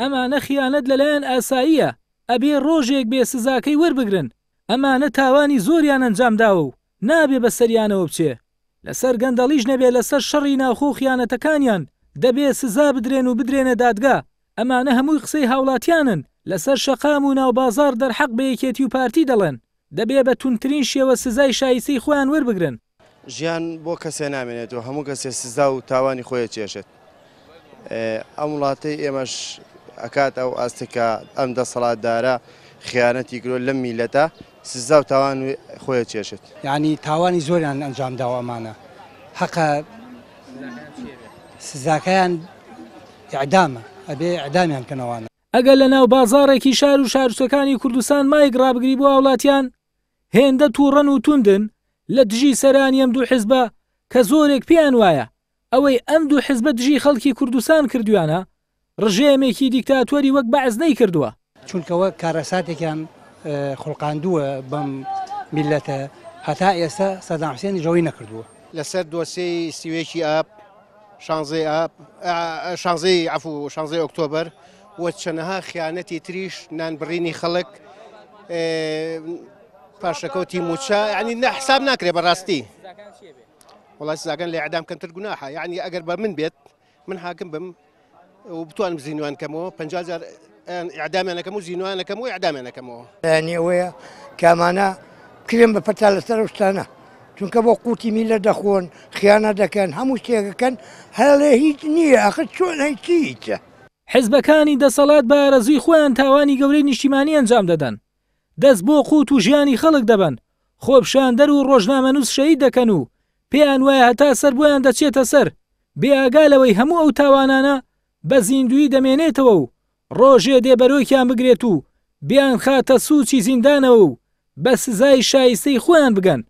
ئەمانە خیانەت لەلایەن ئاساییە ئەبێ ڕۆژێک بێ سزاکەی وەربگرن ئەمانە تاوانی زۆریان ئەنجامداوە و نابێ بە سەریانەوە بچێ لەسەر گەندەڵیش نەبێ لەسەر شەڕی ناخۆ خیانەتەکانیان دەبێ سزا بدرێن و بدرێنە دادگا ئەمانە هەمووی قسەی هاوڵاتیانن لەسەر شەقام و ناوبازار دەرحەق بە یەکێتی و پارتی دەڵێن دەبێ بە تونترین شێوە سزای شایسی خۆیان وەربگرن ژیان بۆ کەسێ نامێنێت و هەموو کەسێ سزا و تاوانی خۆی چێشێت ئەم وڵاتەی ئێمەش ئەکات ئەو ئاستێکە ئەم دەسەڵاتدارە خیانەتی گرۆ لەم میلەتە سزا و تاوان خۆیە چێشت یعنی تاوانی زۆریان ئەنجام داوامانە حق سزاکەیان عدامە ئەبێ عدامیان کنەوانە ئەگەر لە ناو بازارێکی شار و شارچەکانی کوردستان مایک ڕابگری بۆ وڵاتیان هێندە تووڕەن و توندن لە دژی سەرانیەم دوو حزبە کە زۆرێک پێیان وایە ئەوەی ئەم دوو حزبە دژی خەڵکی کوردستان کردویانە ڕژێمێکی دیکتاتۆری وەک بەعز نەی کردووە چونکەوە کارەساتێکیان خوڵقااندووە بەم میلەتە هەتا ئێستا سەدامحسیێنی ژەوەی نەکردووە لەسەر دۆسی سیوێکی ئاپ شانزەی ئاپ شانزەی ئەفو شانزەی ئۆکتۆبەر وە چەنەها خیانەتی تریش نانبڕینی خەڵک پاشەکەوتی موچە ینی نەحساب ناکرێ بەڕاستی وڵاتی زاگەن لە عدام کەمتر گوناها یعنی ئەگەر بە من بێت من حاکم بم و بتوانم زیینوان کەمەوە پ ئەعدامێنەکەم و زیینوانەکەم و ئەعدامێنەکەمەوە نیەوەیە کامانە کرێن بە پەتا لەسەر شتانە چونکە بۆ قوتی میلە دەخۆن خیانە دەکەن هەموو شتێکەکەن هەڵێ هیچ نییە ئەخە چۆن هیچیتە حزبەکانی دەسەڵات بارەزوی خۆیان تاوانی گەورەی نیشتیمانی ئەنجام دەدەن دەست بۆ قوت و ژیانی خەڵک دەبن خۆپشان دەر و ڕۆژنامە نووس شەید دەکەن و پێیان وایە هەتا سەر بۆیان دەچێتە سەر بێئگالەوەی هەموو ئەو تاوانانە بە زیندوی دەمێنێتەوە و ڕۆژێ دێبەرۆکیان بگرێت و بیان خاتە سوچی زیندانەوە و بە سزای شایستەی خۆیان بگەن